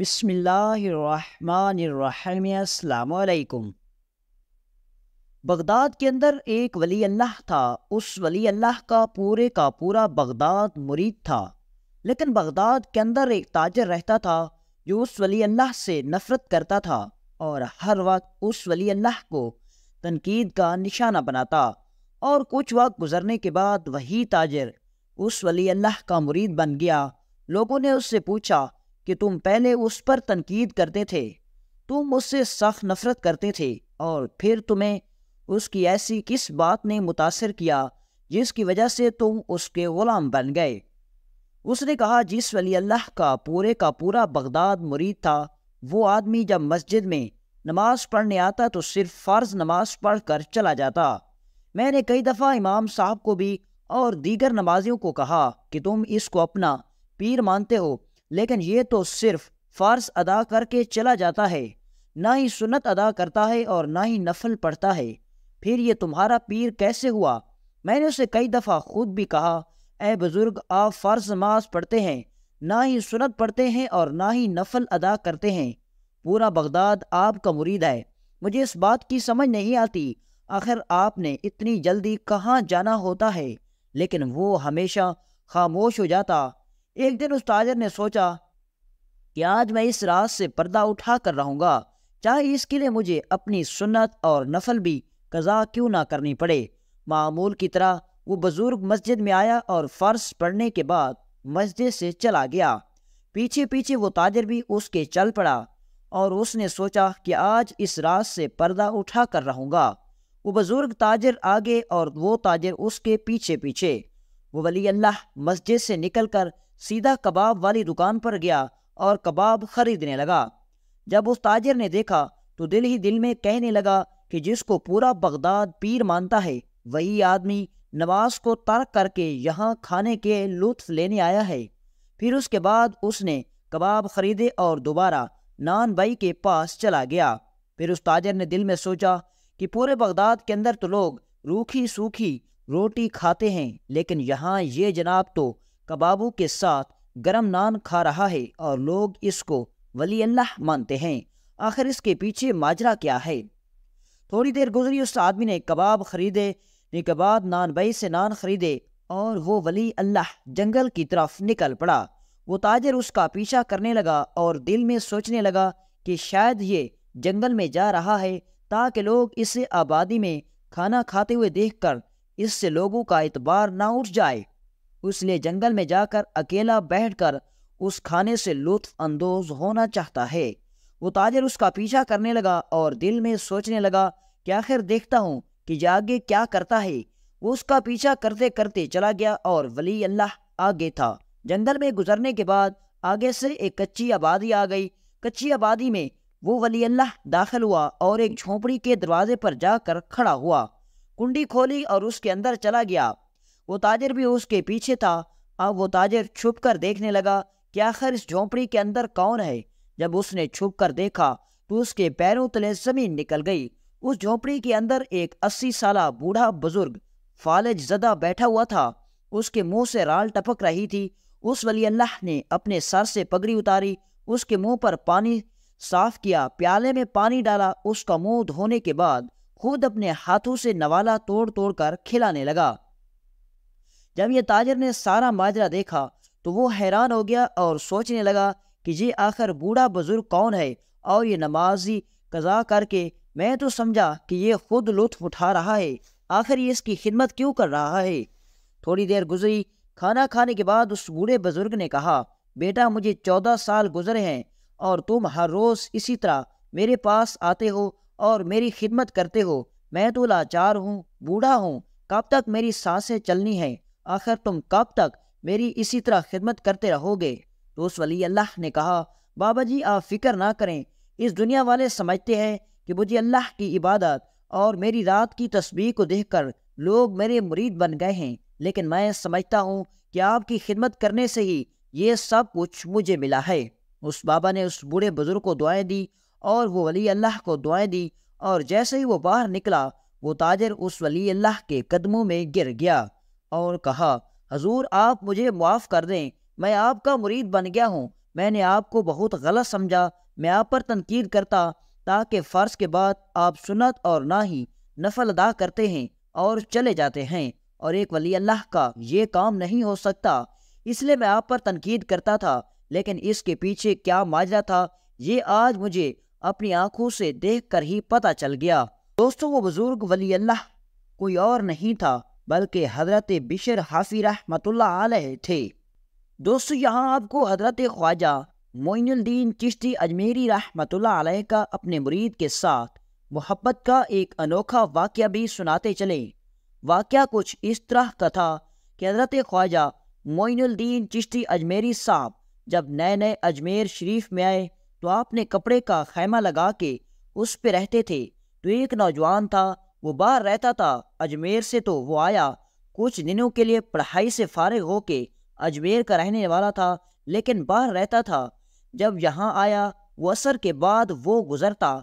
बसमिल्लाम Baghdad के अंदर एक वली अल्लाह था उस वली अल्लाह का पूरे का पूरा बगदाद मुरीद था लेकिन बगदाद के अंदर एक ताजर रहता था जो उस वली अल्लाह से नफ़रत करता था और हर वक्त उस वली अल्लाह को तनकीद का निशाना बनाता और कुछ वक्त गुजरने के बाद वही ताजर उस वली अल्लाह का मुरीद बन गया लोगों ने उससे पूछा कि तुम पहले उस पर तनकीद करते थे तुम उससे सख्त नफरत करते थे और फिर तुम्हें उसकी ऐसी किस बात ने मुतासर किया जिसकी वजह से तुम उसके ग़ुलाम बन गए उसने कहा जिस वली अल्लाह का पूरे का पूरा बगदाद मुरीद था वो आदमी जब मस्जिद में नमाज पढ़ने आता तो सिर्फ फ़र्ज नमाज पढ़ कर चला जाता मैंने कई दफ़ा इमाम साहब को भी और दीगर नमाजियों को कहा कि तुम इसको अपना पीर मानते हो लेकिन ये तो सिर्फ फ़र्ज अदा करके चला जाता है ना ही सुनत अदा करता है और ना ही नफल पढ़ता है फिर ये तुम्हारा पीर कैसे हुआ मैंने उसे कई दफ़ा खुद भी कहा ए बुज़ुर्ग आप फ़र्ज नमाज पढ़ते हैं ना ही सुनत पढ़ते हैं और ना ही नफल अदा करते हैं पूरा बगदाद आपका मुरीद है मुझे इस बात की समझ नहीं आती आखिर आपने इतनी जल्दी कहाँ जाना होता है लेकिन वो हमेशा खामोश हो जाता एक दिन उस ताजर ने सोचा कि आज मैं इस रात से पर्दा उठा कर रहूँगा चाहे इसके लिए मुझे अपनी सुन्नत और नफल भी कज़ा क्यों ना करनी पड़े मामूल की तरह वो बुज़ुर्ग मस्जिद में आया और फ़र्श पढ़ने के बाद मस्जिद से चला गया पीछे पीछे वो ताजर भी उसके चल पड़ा और उसने सोचा कि आज इस रात से पर्दा उठा कर रहूँगा वो बुज़ुर्ग ताजर आगे और वो ताजर उसके पीछे पीछे वो वली अल्लाह मस्जिद से निकल कर सीधा कबाब वाली दुकान पर गया और कबाब खरीदने लगा जब उस ताजर ने देखा तो दिल ही दिल में कहने लगा कि जिसको पूरा बगदाद पीर मानता है वही आदमी नवाज को तर्क करके यहाँ खाने के लुत्फ लेने आया है फिर उसके बाद उसने कबाब खरीदे और दोबारा नान भाई के पास चला गया फिर उस ताजर ने दिल में सोचा कि पूरे बगदाद के अंदर तो लोग रूखी सूखी रोटी खाते हैं लेकिन यहाँ ये जनाब तो कबाबों के साथ गरम नान खा रहा है और लोग इसको वली अल्लाह मानते हैं आखिर इसके पीछे माजरा क्या है थोड़ी देर गुजरी उस आदमी ने कबाब खरीदे ने कबाब नान बई से नान खरीदे और वो वली अल्लाह जंगल की तरफ निकल पड़ा वो ताजर उसका पीछा करने लगा और दिल में सोचने लगा कि शायद ये जंगल में जा रहा है ताकि लोग इसे आबादी में खाना खाते हुए देखकर इससे लोगों का एतबार ना उठ जाए उसने जंगल में जाकर अकेला बैठकर उस खाने से लुत्फ अंदोज होना चाहता है वो ताजर उसका पीछा करने लगा और दिल में सोचने लगा कि आखिर देखता हूँ कि जागे आगे क्या करता है वो उसका पीछा करते करते चला गया और वली अल्लाह आगे था जंगल में गुजरने के बाद आगे से एक कच्ची आबादी आ गई कच्ची आबादी में वो वली अल्लाह दाखिल हुआ और एक झोंपड़ी के दरवाजे पर जाकर खड़ा हुआ कुंडी खोली और उसके अंदर चला गया वो ताजर भी उसके पीछे था अब वो ताजर छुप कर देखने लगा कि आखिर इस झोंपड़ी के अंदर कौन है जब उसने छुप कर देखा तो उसके पैरों तले जमीन निकल गई उस झोंपड़ी के अंदर एक अस्सी साल बूढ़ा बुजुर्ग फालज जदा बैठा हुआ था उसके मुंह से राल टपक रही थी उस वली अल्लाह ने अपने सर से पगड़ी उतारी उसके मुंह पर पानी साफ किया प्याले में पानी डाला उसका मुंह धोने के बाद खुद अपने हाथों से नवाला तोड़ तोड़ कर खिलाने लगा जब यह ताजर ने सारा माजरा देखा तो वो हैरान हो गया और सोचने लगा कि ये आखिर बूढ़ा बुजुर्ग कौन है और ये नमाजी कज़ा करके मैं तो समझा कि ये खुद लुत्फ उठा रहा है आखिर ये इसकी खिदमत क्यों कर रहा है थोड़ी देर गुजरी खाना खाने के बाद उस बूढ़े बुजुर्ग ने कहा बेटा मुझे चौदह साल गुजरे हैं और तुम हर रोज़ इसी तरह मेरे पास आते हो और मेरी खिदमत करते हो मैं तो लाचार हूँ बूढ़ा हूँ कब तक मेरी सांसें चलनी हैं आखिर तुम कब तक मेरी इसी तरह खिदमत करते रहोगे तो उस वली अल्लाह ने कहा बाबा जी आप फिक्र ना करें इस दुनिया वाले समझते हैं कि मुझे अल्लाह की इबादत और मेरी रात की तस्वीर को देखकर लोग मेरे मुरीद बन गए हैं लेकिन मैं समझता हूँ कि आपकी खिदमत करने से ही ये सब कुछ मुझे मिला है उस बाबा ने उस बूढ़े बुजुर्ग को दुआएं दी और वो वली अल्लाह को दुआएं दी और जैसे ही वो बाहर निकला वो ताजर उस वली अल्लाह के कदमों में गिर गया और कहा हजूर आप मुझे माफ़ कर दें मैं आपका मुरीद बन गया हूँ मैंने आपको बहुत गलत समझा मैं आप पर तनकीद करता ताकि फ़र्श के बाद आप सुनत और ना ही नफल अदा करते हैं और चले जाते हैं और एक वली अल्लाह का ये काम नहीं हो सकता इसलिए मैं आप पर तनकीद करता था लेकिन इसके पीछे क्या माजरा था ये आज मुझे अपनी आंखों से देख कर ही पता चल गया दोस्तों वो बुज़ुर्ग वली अल्लाह कोई और नहीं था बल्कि हजरत बिशर हाफी रहमतुल्ला आलह थे दोस्तों यहाँ आपको हजरत ख्वाजा मोइनुद्दीन चिश्ती अजमेरी रहमतुल्ला आलह का अपने मुरीद के साथ मोहब्बत का एक अनोखा वाक्य भी सुनाते चले वाक्य कुछ इस तरह का था कि हजरत ख्वाजा मोइनुद्दीन चिश्ती अजमेरी साहब जब नए नए अजमेर शरीफ में आए तो आपने कपड़े का खैमा लगा के उस पर रहते थे तो एक नौजवान था वो बाहर रहता था अजमेर से तो वो आया कुछ दिनों के लिए पढ़ाई से फारग होके अजमेर का रहने वाला था लेकिन बाहर रहता था जब यहाँ आया वो असर के बाद वो गुज़रता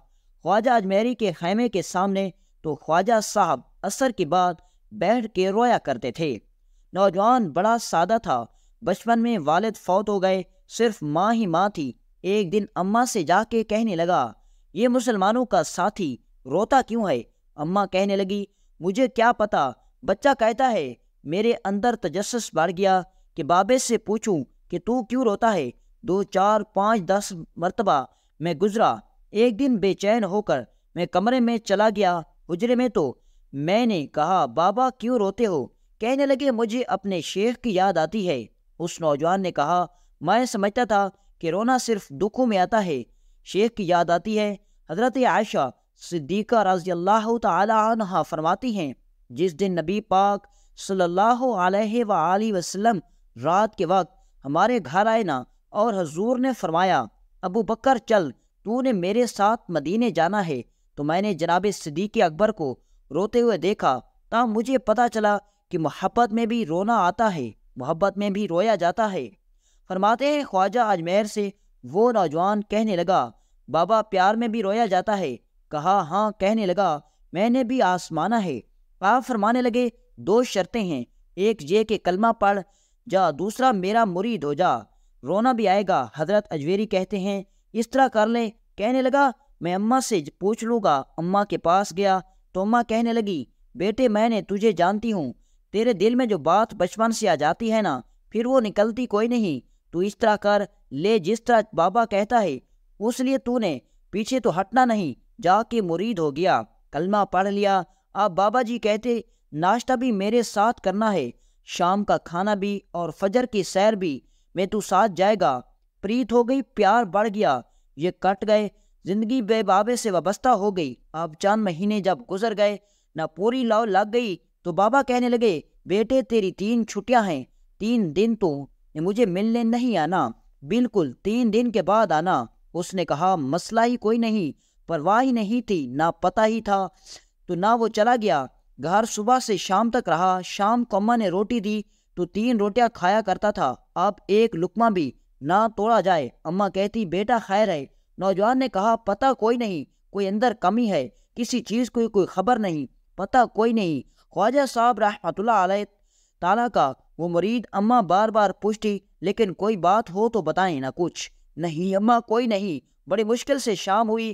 ख्वाजा अजमेरी के खैमे के सामने तो ख्वाजा साहब असर के बाद बैठ के रोया करते थे नौजवान बड़ा सादा था बचपन में वालिद फौत हो गए सिर्फ माँ ही माँ थी एक दिन अम्मा से जाके कहने लगा ये मुसलमानों का साथी रोता क्यों है अम्मा कहने लगी मुझे क्या पता बच्चा कहता है मेरे अंदर तजस्स बढ़ गया कि बाबे से पूछूं कि तू क्यों रोता है दो चार पाँच दस मरतबा मैं गुज़रा एक दिन बेचैन होकर मैं कमरे में चला गया उजरे में तो मैंने कहा बाबा क्यों रोते हो कहने लगे मुझे अपने शेख की याद आती है उस नौजवान ने कहा मैं समझता था कि रोना सिर्फ दुखों में आता है शेख की याद आती है हज़रत आयशा सिद्दीक़ा रजी अल्लाह तहा फरमाती हैं जिस दिन नबी पाक सल्लल्लाहु अलैहि वसल्लम रात के वक्त हमारे घर आए ना और हजूर ने फरमाया अबू बकर चल तूने मेरे साथ मदीने जाना है तो मैंने जनाब सिद्दीक अकबर को रोते हुए देखा तब मुझे पता चला कि मोहब्बत में भी रोना आता है मोहब्बत में भी रोया जाता है फरमाते हैं ख्वाजा अजमेर से वो नौजवान कहने लगा बाबा प्यार में भी रोया जाता है कहा हाँ कहने लगा मैंने भी आसमाना है आप फरमाने लगे दो शर्तें हैं एक ये कि कलमा पढ़ जा दूसरा मेरा मुरीद हो जा रोना भी आएगा हजरत अजवेरी कहते हैं इस तरह कर ले कहने लगा मैं अम्मा से पूछ लूँगा अम्मा के पास गया तो अम्मा कहने लगी बेटे मैंने तुझे जानती हूँ तेरे दिल में जो बात बचपन से आ जाती है ना फिर वो निकलती कोई नहीं तू इस तरह कर ले जिस तरह बाबा कहता है उस लिए तूने पीछे तो हटना नहीं जाके मुरीद हो गया कलमा पढ़ लिया अब बाबा जी कहते नाश्ता भी मेरे साथ करना है शाम का खाना भी और फजर की सैर भी मैं तू साथ जाएगा प्रीत हो गई प्यार बढ़ गया ये कट गए जिंदगी बेबाबे से वाबस्ता हो गई अब चंद महीने जब गुजर गए ना पूरी लाव लग गई तो बाबा कहने लगे बेटे तेरी तीन छुट्टियां हैं तीन दिन तो मुझे मिलने नहीं आना बिल्कुल तीन दिन के बाद आना उसने कहा मसला ही कोई नहीं परवाह ही नहीं थी ना पता ही था तो ना वो चला गया घर सुबह से शाम तक रहा शाम को अम्मा ने रोटी दी तो तीन रोटियां खाया करता था अब एक लुकमा भी ना तोड़ा जाए अम्मा कहती बेटा खैर है नौजवान ने कहा पता कोई नहीं कोई अंदर कमी है किसी चीज़ को कोई खबर नहीं पता कोई नहीं ख्वाजा साहब रहमत ताला का वो मरीद अम्मा बार बार पूछती लेकिन कोई बात हो तो बताएं ना कुछ नहीं अम्मा कोई नहीं बड़ी मुश्किल से शाम हुई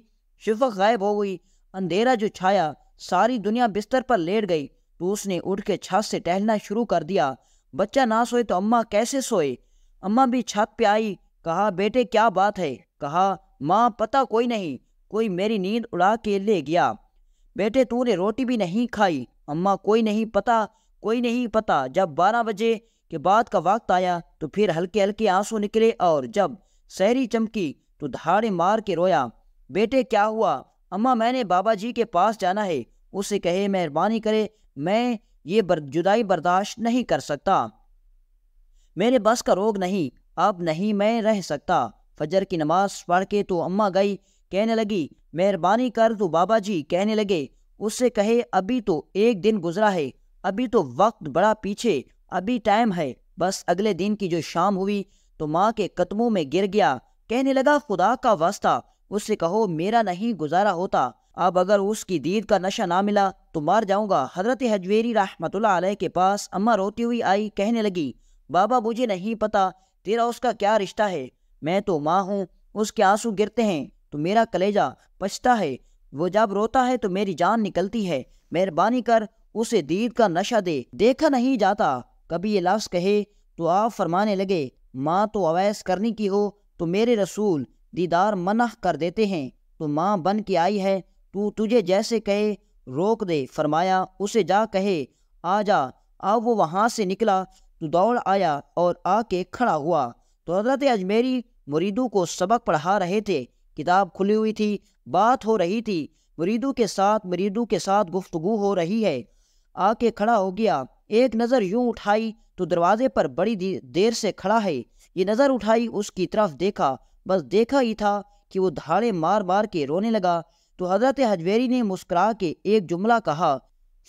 शिफक गायब हो गई अंधेरा जो छाया सारी दुनिया बिस्तर पर लेट गई तो उसने उठ के छत से टहलना शुरू कर दिया बच्चा ना सोए तो अम्मा कैसे सोए अम्मा भी छत पे आई कहा बेटे क्या बात है कहा माँ पता कोई नहीं कोई मेरी नींद उड़ा के ले गया बेटे तूने रोटी भी नहीं खाई अम्मा कोई नहीं पता कोई नहीं पता जब बारह बजे के बाद का वक्त आया तो फिर हल्के हल्के आंसू निकले और जब सहरी चमकी तो धाड़े मार के रोया बेटे क्या हुआ अम्मा मैंने बाबा जी के पास जाना है उसे कहे मेहरबानी करे मैं ये बर, जुदाई बर्दाश्त नहीं कर सकता मेरे बस का रोग नहीं अब नहीं मैं रह सकता फजर की नमाज पढ़ के तो अम्मा गई कहने लगी मेहरबानी कर तो बाबा जी कहने लगे उससे कहे अभी तो एक दिन गुजरा है अभी तो वक्त बड़ा पीछे अभी टाइम है बस अगले दिन की जो शाम हुई तो माँ के कदमों में गिर गया कहने लगा खुदा का वास्ता उससे कहो मेरा नहीं गुजारा होता अब अगर उसकी दीद का नशा ना मिला तो मार जाऊंगा हजरत हजवेरी रहमतुल्ला के पास अम्मा रोती हुई आई कहने लगी बाबा मुझे नहीं पता तेरा उसका क्या रिश्ता है मैं तो माँ हूँ उसके आंसू गिरते हैं तो मेरा कलेजा पछता है वो जब रोता है तो मेरी जान निकलती है मेहरबानी कर उसे दीद का नशा दे देखा नहीं जाता कभी ये लफ्ज़ कहे तो आप फरमाने लगे माँ तो अवैस करने की हो तो मेरे रसूल दीदार मना कर देते हैं तो माँ बन के आई है तू तुझे जैसे कहे रोक दे फरमाया उसे जा कहे आ जा अब वो वहाँ से निकला तो दौड़ आया और आके खड़ा हुआ तो हजरत अजमेरी मुरीदों को सबक पढ़ा रहे थे किताब खुली हुई थी बात हो रही थी मुरीदों के साथ मुरीदों के साथ गुफ्तगु हो रही है आके खड़ा हो गया एक नज़र यूं उठाई तो दरवाजे पर बड़ी देर से खड़ा है ये नज़र उठाई उसकी तरफ देखा बस देखा ही था कि वो धाड़े मार मार के रोने लगा तो हजरत हजवेरी ने मुस्कुरा के एक जुमला कहा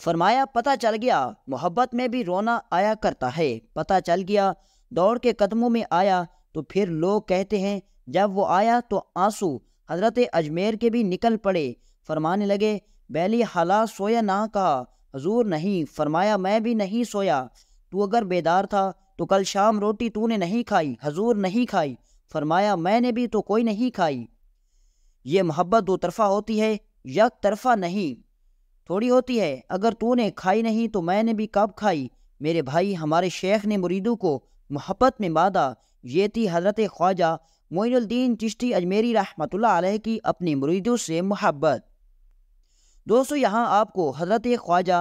फरमाया पता चल गया मोहब्बत में भी रोना आया करता है पता चल गया दौड़ के कदमों में आया तो फिर लोग कहते हैं जब वो आया तो आंसू हजरत अजमेर के भी निकल पड़े फरमाने लगे बैली हालात सोया ना कहा हजूर नहीं फरमाया मैं भी नहीं सोया तू अगर बेदार था तो कल शाम रोटी तूने नहीं खाई हजूर नहीं खाई फरमाया मैंने भी तो कोई नहीं खाई ये मोहब्बत दो तरफा होती है या तरफा नहीं थोड़ी होती है अगर तूने खाई नहीं तो मैंने भी कब खाई मेरे भाई हमारे शेख ने मुरीदों को मोहब्बत में बाँधा ये थी हजरत ख्वाजा मोइनुद्दीन चिश्ती अजमेरी रहमत की अपने मुरीदों से मोहब्बत दोस्तों यहाँ आपको हजरत ख्वाजा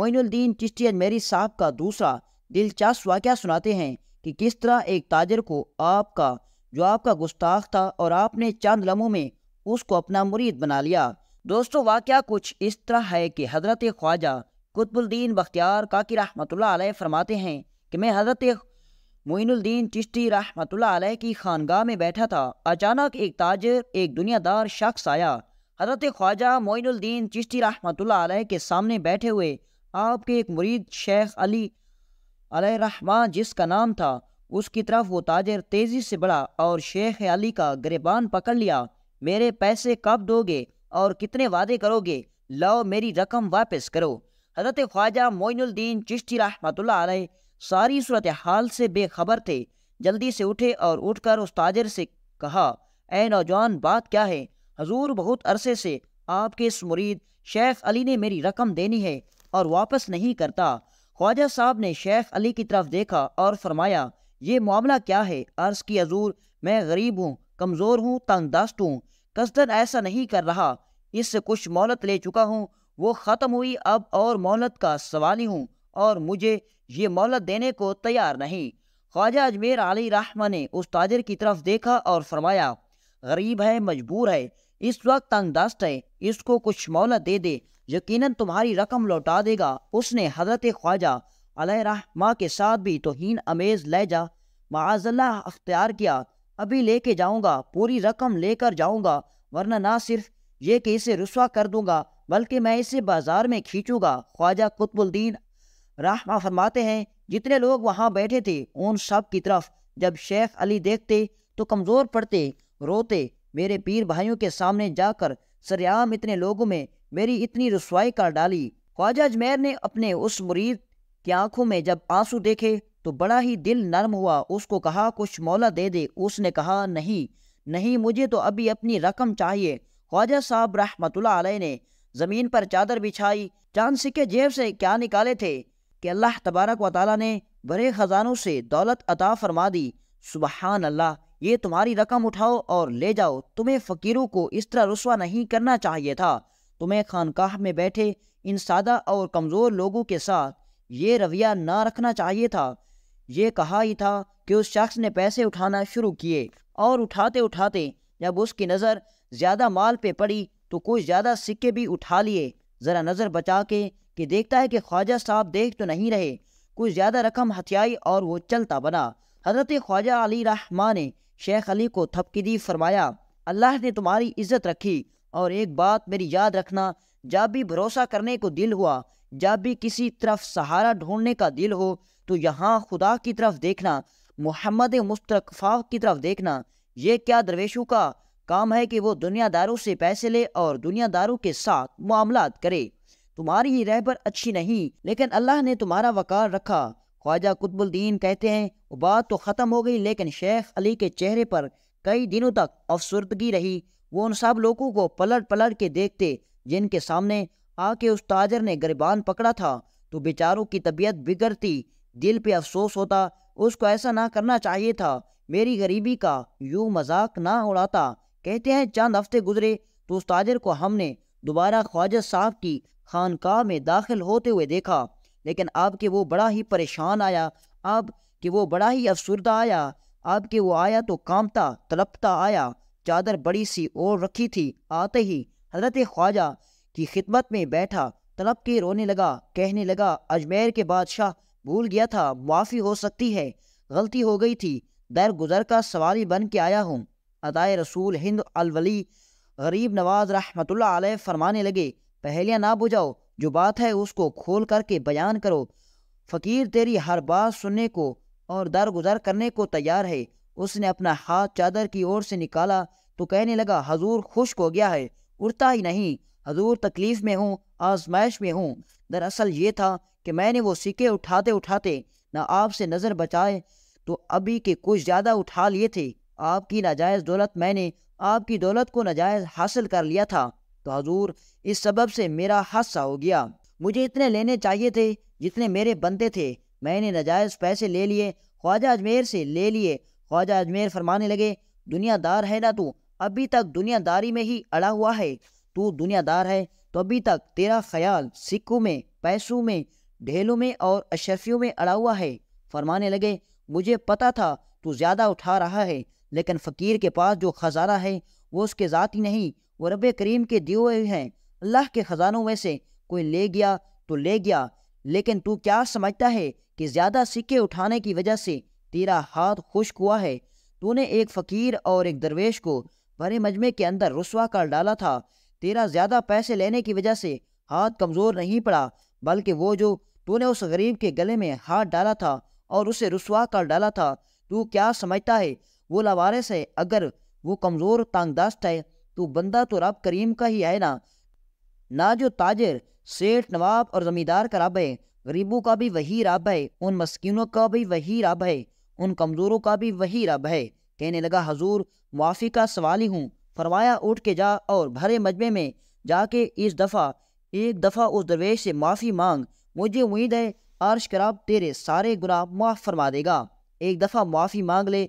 मोइनुद्दीन चिश्ती अजमेरी साहब का दूसरा दिलचस्प वाक्य सुनाते हैं कि किस तरह एक ताजर को आपका जो आपका गुस्ताख था और आपने चंद लम्हों में उसको अपना मुरीद बना लिया दोस्तों वाक़ कुछ इस तरह है कि हज़रत ख्वाजा कुतबुल्दीन बख्तियार काकी रहमतुल्लाह फरमाते हैं कि मैं हज़रत मोइनुद्दीन चिश्ती रहमतुल्लाह की खानगाह में बैठा था अचानक एक ताजर एक दुनियादार शख्स आया हज़रत ख्वाजा मोइनुद्दीन चिश्ती रहमतुल्लाह के सामने बैठे हुए आपके एक मुरीद शेख अली रहमा जिसका नाम था उसकी तरफ वो ताजर तेजी से बढ़ा और शेख अली का गिरबान पकड़ लिया मेरे पैसे कब दोगे और कितने वादे करोगे लाओ मेरी रकम वापस करो हजरत ख्वाजा मोइनुद्दीन चिश्ती रहमत सारी सूरत हाल से बेखबर थे जल्दी से उठे और उठकर उस ताजर से कहा ए नौजवान बात क्या है हजूर बहुत अरसे से आपके इस मुरीद शेख अली ने मेरी रकम देनी है और वापस नहीं करता ख्वाजा साहब ने शेख अली की तरफ देखा और फरमाया ये मामला क्या है अर्ज की हजूर मैं गरीब हूँ कमज़ोर हूँ तंगदस्त हूँ कसदन ऐसा नहीं कर रहा इससे कुछ मोहलत ले चुका हूँ वो ख़त्म हुई अब और मोहलत का सवाल ही हूँ और मुझे ये मोहलत देने को तैयार नहीं ख्वाजा अजमेर अली रहमा ने उस ताजर की तरफ देखा और फरमाया गरीब है मजबूर है इस वक्त तंगदस्त है इसको कुछ मोहलत दे दे यकीनन तुम्हारी रकम लौटा देगा उसने हजरत ख्वाजा रहमा के साथ भी तोहन अमेज जा माजल्ला अख्तियार किया अभी लेके जाऊँगा पूरी रकम लेकर जाऊँगा वरना ना सिर्फ ये कि इसे रसुआ कर दूँगा बल्कि मैं इसे बाज़ार में खींचूँगा ख्वाजा कुतबुल्दीन रहमा फरमाते हैं जितने लोग वहाँ बैठे थे उन सब की तरफ जब शेख अली देखते तो कमज़ोर पड़ते रोते मेरे पीर भाइयों के सामने जाकर सरेआम इतने लोगों में मेरी इतनी रसवाई कर डाली ख्वाजा अजमेर ने अपने उस मुरीद कि आंखों में जब आंसू देखे तो बड़ा ही दिल नर्म हुआ उसको कहा कुछ मौला दे दे उसने कहा नहीं नहीं मुझे तो अभी अपनी रकम चाहिए ख्वाजा साहब रहमतुल्ला अलैह ने ज़मीन पर चादर बिछाई चांद सिक्के जेब से क्या निकाले थे कि अल्लाह तबारक व ताली ने बड़े ख़जानों से दौलत अता फरमा दी सुबहान अल्लाह ये तुम्हारी रकम उठाओ और ले जाओ तुम्हें फ़कीरों को इस तरह रसवा नहीं करना चाहिए था तुम्हें खानकाह में बैठे इन सादा और कमज़ोर लोगों के साथ ये रवैया ना रखना चाहिए था ये कहा ही था कि उस शख्स ने पैसे उठाना शुरू किए और उठाते उठाते जब उसकी नज़र ज़्यादा माल पे पड़ी तो कुछ ज़्यादा सिक्के भी उठा लिए ज़रा नज़र बचा के कि देखता है कि ख्वाजा साहब देख तो नहीं रहे कुछ ज़्यादा रकम हथियाई और वो चलता बना हज़रत ख्वाजा अली रहमान ने शेख अली को थपकी दी फरमाया अल्लाह ने तुम्हारी इज्जत रखी और एक बात मेरी याद रखना जब भी भरोसा करने को दिल हुआ जब भी किसी तरफ सहारा ढूंढने का दिल हो तो यहाँ खुदा की तरफ देखना मोहम्मद मुस्तफ़ा की तरफ देखना ये क्या दरवेशों का काम है कि वो दुनियादारों से पैसे ले और दुनियादारों के साथ मामला करे तुम्हारी ये रहबर अच्छी नहीं लेकिन अल्लाह ने तुम्हारा वकार रखा ख्वाजा कुतबुल्दीन कहते हैं वो बात तो ख़त्म हो गई लेकिन शेख अली के चेहरे पर कई दिनों तक अफसरदगी रही वो उन सब लोगों को पलट पलट के देखते जिनके सामने आके उस ताजर ने गरीबान पकड़ा था तो बेचारों की तबीयत बिगड़ती दिल पे अफसोस होता उसको ऐसा ना करना चाहिए था मेरी गरीबी का यूं मजाक ना उड़ाता कहते हैं चंद हफ्ते गुजरे तो उस ताजर को हमने दोबारा ख्वाजा साहब की खानकाह में दाखिल होते हुए देखा लेकिन अब के वो बड़ा ही परेशान आया अब कि वो बड़ा ही अफसरदा आया अब के वो आया तो कामता तलपता आया चादर बड़ी सी ओढ़ रखी थी आते ही हजरत ख्वाजा की खिदमत में बैठा तलब के रोने लगा कहने लगा अजमेर के बादशाह भूल गया था माफ़ी हो सकती है गलती हो गई थी दर गुजर का सवारी बन के आया हूँ अदाय रसूल हिंद अलवली गरीब नवाज रहमतुल्ला फरमाने लगे पहलियाँ ना बुझाओ जो बात है उसको खोल करके बयान करो फ़कीर तेरी हर बात सुनने को और गुजर करने को तैयार है उसने अपना हाथ चादर की ओर से निकाला तो कहने लगा हजूर खुश्क हो गया है उड़ता ही नहीं हजूर तकलीफ़ में हूँ आजमाइश में हूँ दरअसल ये था कि मैंने वो सिक्के उठाते उठाते ना आपसे नज़र बचाए तो अभी के कुछ ज़्यादा उठा लिए थे आपकी नाजायज़ दौलत मैंने आपकी दौलत को नाजायज़ हासिल कर लिया था तो हजूर इस सबब से मेरा हादसा हो गया मुझे इतने लेने चाहिए थे जितने मेरे बनते थे मैंने नाजायज़ पैसे ले लिए ख्वाजा अजमेर से ले लिए ख्वाजा अजमेर फरमाने लगे दुनियादार है ना तू अभी तक दुनियादारी में ही अड़ा हुआ है तू दुनियादार है तो अभी तक तेरा ख्याल सिक्कों में पैसों में ढेलों में और अशरफियों में अड़ा हुआ है फरमाने लगे मुझे पता था तू ज़्यादा उठा रहा है लेकिन फ़कीर के पास जो ख़जाना है वो उसके ज़ात ही नहीं वो रब करीम के दिए हुए हैं अल्लाह के ख़जानों में से कोई ले गया तो ले गया लेकिन तू क्या समझता है कि ज़्यादा सिक्के उठाने की वजह से तेरा हाथ खुश्क हुआ है तूने एक फ़कीर और एक दरवेश को भरे मजमे के अंदर रसवा कर डाला था तेरा ज़्यादा पैसे लेने की वजह से हाथ कमज़ोर नहीं पड़ा बल्कि वो जो तूने उस गरीब के गले में हाथ डाला था और उसे रसुआ कर डाला था तू क्या समझता है वो लावारिस है अगर वो कमज़ोर तांगदास्त है तो बंदा तो रब करीम का ही है ना ना जो ताजर सेठ नवाब और ज़मींदार का रब है गरीबों का भी वही रब है उन मस्किनों का भी वही रब है उन कमज़ोरों का भी वही रब है कहने लगा हजूर मुआफ़ी का सवाल ही हूँ फरमाया उठ के जा और भरे मजमे में जाके इस दफ़ा एक दफ़ा उस दरवेश से माफ़ी मांग मुझे उम्मीद है आर्श कराब तेरे सारे गुनाह माफ़ फरमा देगा एक दफ़ा माफ़ी मांग ले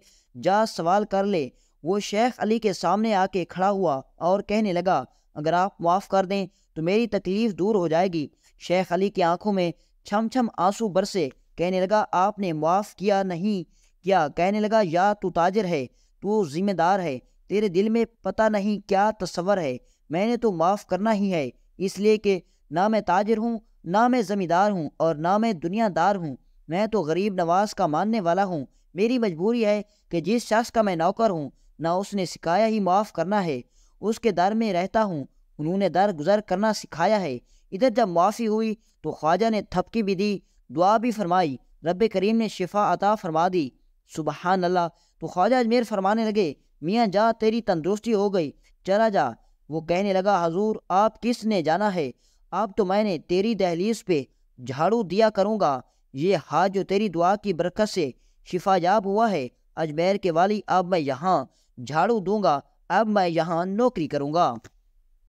जा सवाल कर ले वो शेख अली के सामने आके खड़ा हुआ और कहने लगा अगर आप माफ़ कर दें तो मेरी तकलीफ़ दूर हो जाएगी शेख अली की आंखों में छम छम आंसू बरसे कहने लगा आपने माफ़ किया नहीं किया कहने लगा या तू ताजर है तू जिम्मेदार है तेरे दिल में पता नहीं क्या तस्वर है मैंने तो माफ़ करना ही है इसलिए कि ना मैं ताजर हूँ ना मैं ज़मींदार हूँ और ना मैं दुनियादार हूँ मैं तो गरीब नवाज का मानने वाला हूँ मेरी मजबूरी है कि जिस शख्स का मैं नौकर हूँ ना उसने सिखाया ही माफ़ करना है उसके दर में रहता हूँ उन्होंने दर गुजर करना सिखाया है इधर जब माफ़ी हुई तो ख्वाजा ने थपकी भी दी दुआ भी फरमाई रब करीम ने शिफा अता फरमा दी सुबहानल्ला तो ख्वाजा अजमेर फरमाने लगे मियाँ जा तेरी तंदुरुस्ती हो गई चला जा वो कहने लगा हजूर आप किस ने जाना है अब तो मैंने तेरी दहलीज पे झाड़ू दिया करूँगा ये हाथ जो तेरी दुआ की बरकत से शिफायाब हुआ है अजमेर के वाली अब मैं यहाँ झाड़ू दूंगा अब मैं यहाँ नौकरी करूँगा